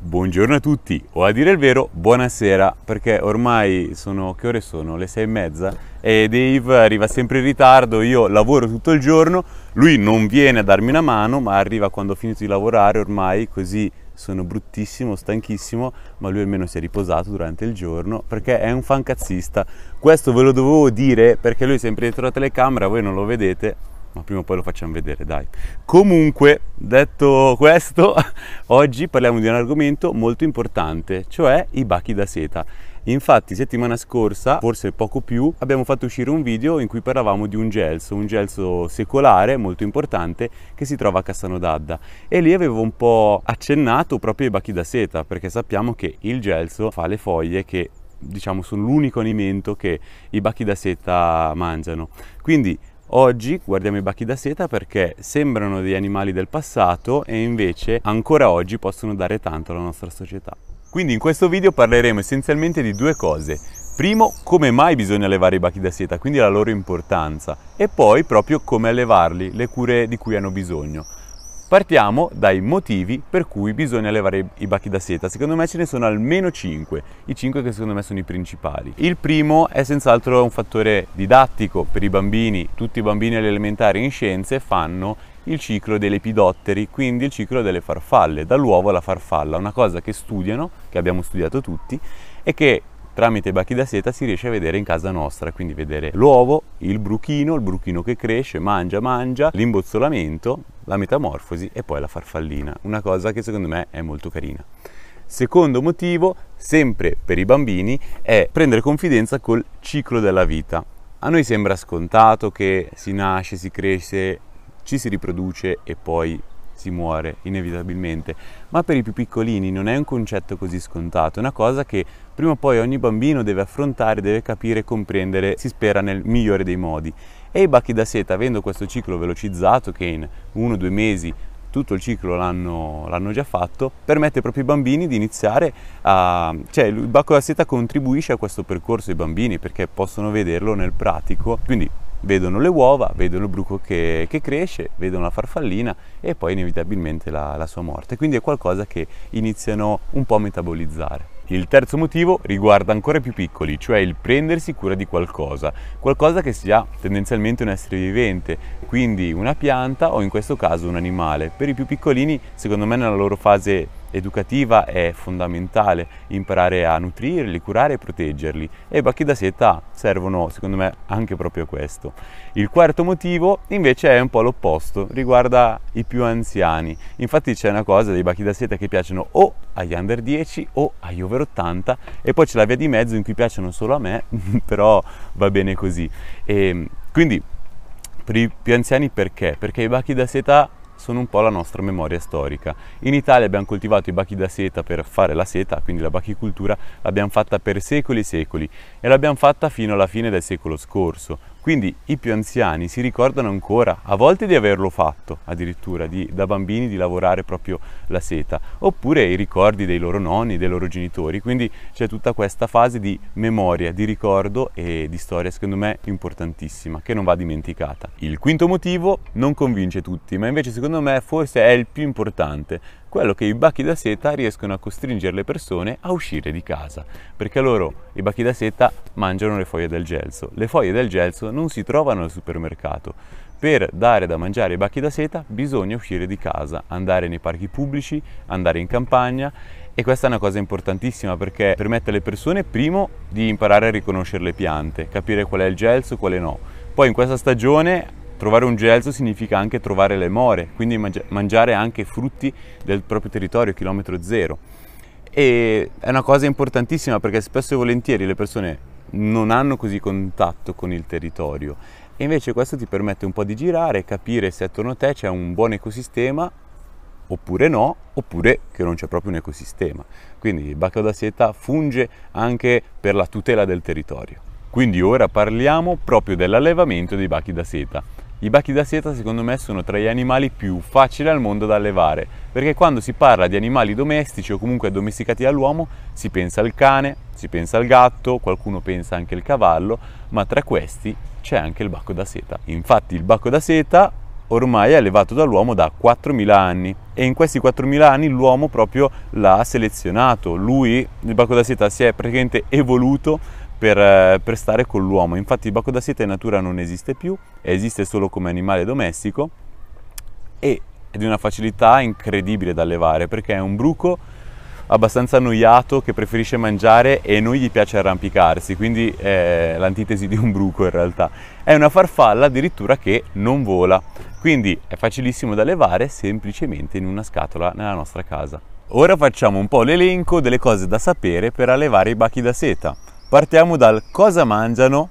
Buongiorno a tutti, o a dire il vero, buonasera, perché ormai sono, che ore sono? Le sei e mezza e Dave arriva sempre in ritardo, io lavoro tutto il giorno, lui non viene a darmi una mano, ma arriva quando ho finito di lavorare ormai, così sono bruttissimo, stanchissimo, ma lui almeno si è riposato durante il giorno perché è un fan cazzista. Questo ve lo dovevo dire perché lui è sempre dietro la telecamera, voi non lo vedete, ma prima o poi lo facciamo vedere, dai. Comunque, detto questo, oggi parliamo di un argomento molto importante, cioè i bachi da seta. Infatti settimana scorsa, forse poco più, abbiamo fatto uscire un video in cui parlavamo di un gelso, un gelso secolare molto importante che si trova a Cassano d'Adda e lì avevo un po' accennato proprio ai bachi da seta perché sappiamo che il gelso fa le foglie che diciamo sono l'unico alimento che i bachi da seta mangiano. Quindi Oggi guardiamo i bacchi da seta perché sembrano degli animali del passato e invece ancora oggi possono dare tanto alla nostra società. Quindi in questo video parleremo essenzialmente di due cose. Primo, come mai bisogna allevare i bacchi da seta, quindi la loro importanza, e poi proprio come allevarli, le cure di cui hanno bisogno. Partiamo dai motivi per cui bisogna levare i bacchi da seta. Secondo me ce ne sono almeno 5, i 5 che secondo me sono i principali. Il primo è senz'altro un fattore didattico per i bambini. Tutti i bambini alle elementari in scienze fanno il ciclo dei lepidotteri, quindi il ciclo delle farfalle, dall'uovo alla farfalla, una cosa che studiano, che abbiamo studiato tutti e che tramite i bacchi da seta si riesce a vedere in casa nostra, quindi vedere l'uovo, il bruchino, il bruchino che cresce, mangia, mangia, l'imbozzolamento, la metamorfosi e poi la farfallina, una cosa che secondo me è molto carina. Secondo motivo, sempre per i bambini, è prendere confidenza col ciclo della vita. A noi sembra scontato che si nasce, si cresce, ci si riproduce e poi si muore inevitabilmente, ma per i più piccolini non è un concetto così scontato, è una cosa che prima o poi ogni bambino deve affrontare, deve capire e comprendere, si spera nel migliore dei modi. E i bacchi da seta, avendo questo ciclo velocizzato, che in uno o due mesi tutto il ciclo l'hanno, l'hanno, già fatto, permette proprio ai bambini di iniziare a... cioè il bacco da seta contribuisce a questo percorso i bambini perché possono vederlo nel pratico, quindi vedono le uova, vedono il bruco che, che cresce, vedono la farfallina e poi inevitabilmente la, la sua morte, quindi è qualcosa che iniziano un po' a metabolizzare. Il terzo motivo riguarda ancora più piccoli, cioè il prendersi cura di qualcosa, qualcosa che sia tendenzialmente un essere vivente, quindi una pianta o in questo caso un animale. Per i più piccolini, secondo me nella loro fase educativa è fondamentale imparare a nutrirli, curare e proteggerli e i bacchi da seta servono secondo me anche proprio a questo. Il quarto motivo invece è un po' l'opposto, riguarda i più anziani. Infatti c'è una cosa dei bacchi da seta che piacciono o agli under 10 o agli over 80 e poi c'è la via di mezzo in cui piacciono solo a me, però va bene così. E ehm, quindi per i più anziani perché? Perché i bacchi da seta sono un po' la nostra memoria storica. In Italia abbiamo coltivato i bachi da seta per fare la seta, quindi la bachicultura l'abbiamo fatta per secoli e secoli e l'abbiamo fatta fino alla fine del secolo scorso, quindi i più anziani si ricordano ancora, a volte di averlo fatto, addirittura di, da bambini di lavorare proprio la seta, oppure i ricordi dei loro nonni, dei loro genitori, quindi c'è tutta questa fase di memoria, di ricordo e di storia secondo me importantissima, che non va dimenticata. Il quinto motivo non convince tutti, ma invece secondo me forse è il più importante, quello che i bacchi da seta riescono a costringere le persone a uscire di casa, perché loro, i bacchi da seta, mangiano le foglie del gelso. Le foglie del gelso non si trovano al supermercato. Per dare da mangiare i bacchi da seta bisogna uscire di casa, andare nei parchi pubblici, andare in campagna e questa è una cosa importantissima perché permette alle persone, primo, di imparare a riconoscere le piante, capire qual è il gelso e quale no. Poi in questa stagione Trovare un gelso significa anche trovare le more, quindi mangiare anche frutti del proprio territorio, chilometro zero. E è una cosa importantissima perché spesso e volentieri le persone non hanno così contatto con il territorio e invece questo ti permette un po' di girare, capire se attorno a te c'è un buon ecosistema oppure no, oppure che non c'è proprio un ecosistema. Quindi il bacchio da seta funge anche per la tutela del territorio. Quindi ora parliamo proprio dell'allevamento dei bacchi da seta. I bachi da seta secondo me sono tra gli animali più facili al mondo da allevare, perché quando si parla di animali domestici o comunque addomesticati dall'uomo si pensa al cane, si pensa al gatto, qualcuno pensa anche al cavallo, ma tra questi c'è anche il bacco da seta. Infatti il bacco da seta ormai è allevato dall'uomo da 4.000 anni e in questi 4.000 anni l'uomo proprio l'ha selezionato, lui il bacco da seta si è praticamente evoluto per, eh, per stare con l'uomo. Infatti il bacco da seta in natura non esiste più, esiste solo come animale domestico e è di una facilità incredibile da allevare perché è un bruco abbastanza annoiato che preferisce mangiare e non gli piace arrampicarsi, quindi è l'antitesi di un bruco in realtà. È una farfalla addirittura che non vola, quindi è facilissimo da allevare semplicemente in una scatola nella nostra casa. Ora facciamo un po' l'elenco delle cose da sapere per allevare i bachi da seta. Partiamo dal cosa mangiano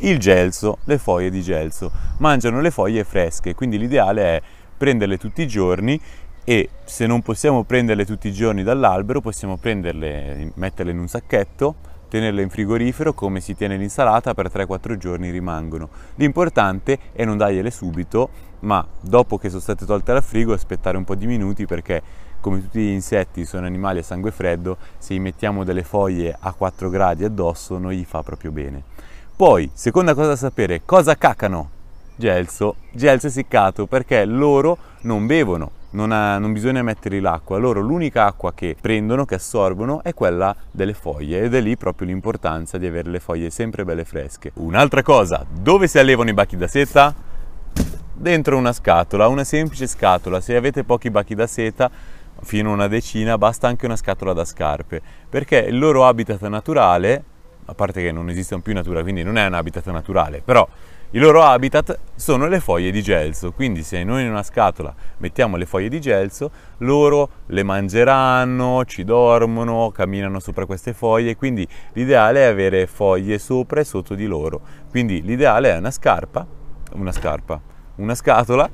il gelso, le foglie di gelso. Mangiano le foglie fresche, quindi l'ideale è prenderle tutti i giorni e se non possiamo prenderle tutti i giorni dall'albero possiamo prenderle, metterle in un sacchetto, tenerle in frigorifero come si tiene l'insalata per 3-4 giorni rimangono. L'importante è non dargliele subito ma dopo che sono state tolte dal frigo aspettare un po' di minuti perché come tutti gli insetti sono animali a sangue freddo, se gli mettiamo delle foglie a 4 gradi addosso non gli fa proprio bene. Poi, seconda cosa da sapere, cosa cacano? Gelso, gelso essiccato perché loro non bevono, non, ha, non, bisogna mettere l'acqua, loro l'unica acqua che prendono, che assorbono, è quella delle foglie ed è lì proprio l'importanza di avere le foglie sempre belle fresche. Un'altra cosa, dove si allevano i bacchi da seta? Dentro una scatola, una semplice scatola, se avete pochi bacchi da seta fino a una decina, basta anche una scatola da scarpe, perché il loro habitat naturale, a parte che non esistono più in natura, quindi non è un habitat naturale, però il loro habitat sono le foglie di gelso, quindi se noi in una scatola mettiamo le foglie di gelso, loro le mangeranno, ci dormono, camminano sopra queste foglie, quindi l'ideale è avere foglie sopra e sotto di loro. Quindi l'ideale è una scarpa, una scarpa, una scatola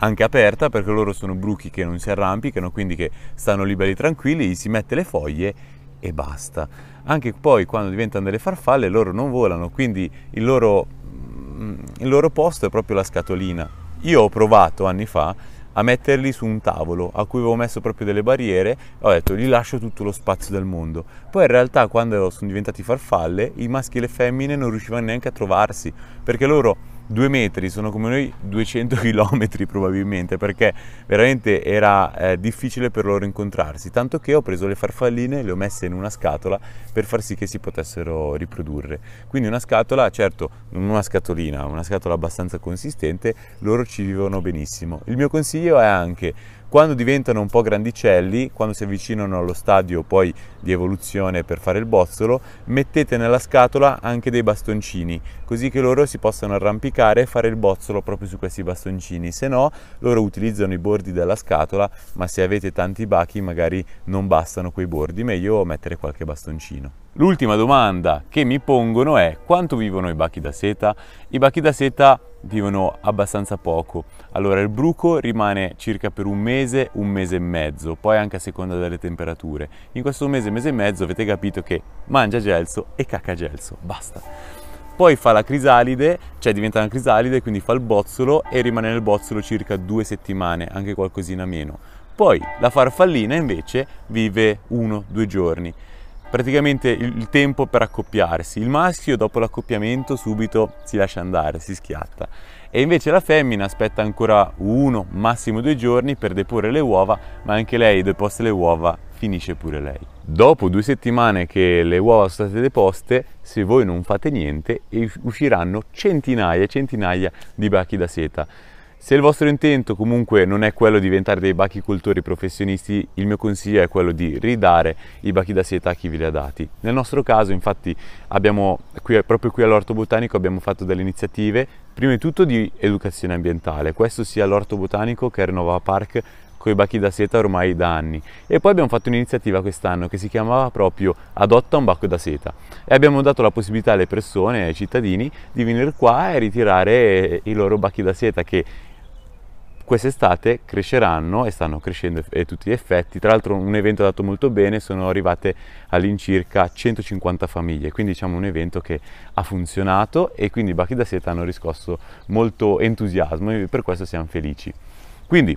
anche aperta perché loro sono bruchi che non si arrampicano, quindi che stanno liberi tranquilli, si mette le foglie e basta. Anche poi quando diventano delle farfalle loro non volano, quindi il loro, mm, il loro posto è proprio la scatolina. Io ho provato anni fa a metterli su un tavolo a cui avevo messo proprio delle barriere e ho detto gli lascio tutto lo spazio del mondo poi in realtà quando sono diventati farfalle i maschi e le femmine non riuscivano neanche a trovarsi perché loro due metri sono come noi 200 km probabilmente perché veramente era eh, difficile per loro incontrarsi tanto che ho preso le farfalline e le ho messe in una scatola per far sì che si potessero riprodurre quindi una scatola certo non una scatolina una scatola abbastanza consistente loro ci vivono benissimo il mio consiglio è anche quando diventano un po' grandicelli, quando si avvicinano allo stadio poi di evoluzione per fare il bozzolo, mettete nella scatola anche dei bastoncini, così che loro si possano arrampicare e fare il bozzolo proprio su questi bastoncini. Se no, loro utilizzano i bordi della scatola, ma se avete tanti bachi magari non bastano quei bordi, meglio mettere qualche bastoncino. L'ultima domanda che mi pongono è quanto vivono i bachi da seta? I bachi da seta vivono abbastanza poco. Allora il bruco rimane circa per un mese, un mese e mezzo, poi anche a seconda delle temperature. In questo mese, mese e mezzo avete capito che mangia gelso e cacca gelso, basta. Poi fa la crisalide, cioè diventa una crisalide, quindi fa il bozzolo e rimane nel bozzolo circa due settimane, anche qualcosina meno. Poi la farfallina invece vive uno, due giorni praticamente il tempo per accoppiarsi. Il maschio dopo l'accoppiamento subito si lascia andare, si schiatta e invece la femmina aspetta ancora uno, massimo due giorni per deporre le uova, ma anche lei deposte le uova finisce pure lei. Dopo due settimane che le uova sono state deposte, se voi non fate niente, usciranno centinaia e centinaia di bacchi da seta. Se il vostro intento comunque non è quello di diventare dei bachicoltori professionisti, il mio consiglio è quello di ridare i bachi da seta a chi ve li ha dati. Nel nostro caso, infatti, abbiamo qui, proprio qui all'Orto Botanico abbiamo fatto delle iniziative, prima di tutto di educazione ambientale, questo sia l'Orto Botanico che Renova Park con i bachi da seta ormai da anni e poi abbiamo fatto un'iniziativa quest'anno che si chiamava proprio Adotta un bacco da seta e abbiamo dato la possibilità alle persone, ai cittadini di venire qua e ritirare i loro bacchi da seta che quest'estate cresceranno e stanno crescendo a tutti gli effetti. Tra l'altro un evento è andato molto bene, sono arrivate all'incirca 150 famiglie, quindi diciamo un evento che ha funzionato e quindi i Bachi da Seta hanno riscosso molto entusiasmo e per questo siamo felici. Quindi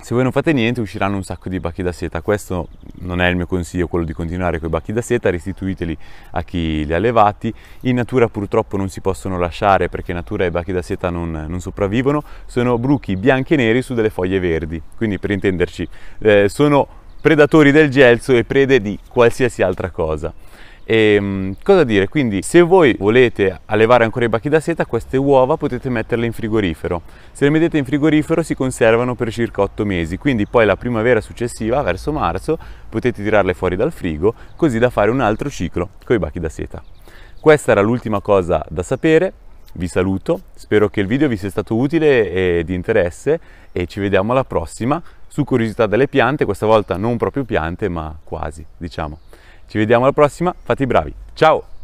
se voi non fate niente usciranno un sacco di bacchi da seta, questo non è il mio consiglio, quello di continuare con i bacchi da seta, restituiteli a chi li ha levati In natura purtroppo non si possono lasciare perché in natura i bacchi da seta non, non sopravvivono, sono bruchi bianchi e neri su delle foglie verdi, quindi per intenderci eh, sono predatori del gelso e prede di qualsiasi altra cosa. E ehm, cosa dire? Quindi se voi volete allevare ancora i bacchi da seta, queste uova potete metterle in frigorifero. Se le mettete in frigorifero si conservano per circa 8 mesi, quindi poi la primavera successiva, verso marzo, potete tirarle fuori dal frigo, così da fare un altro ciclo con i bacchi da seta. Questa era l'ultima cosa da sapere, vi saluto, spero che il video vi sia stato utile e di interesse e ci vediamo alla prossima su Curiosità delle piante, questa volta non proprio piante ma quasi, diciamo. Ci vediamo alla prossima, fate i bravi. Ciao!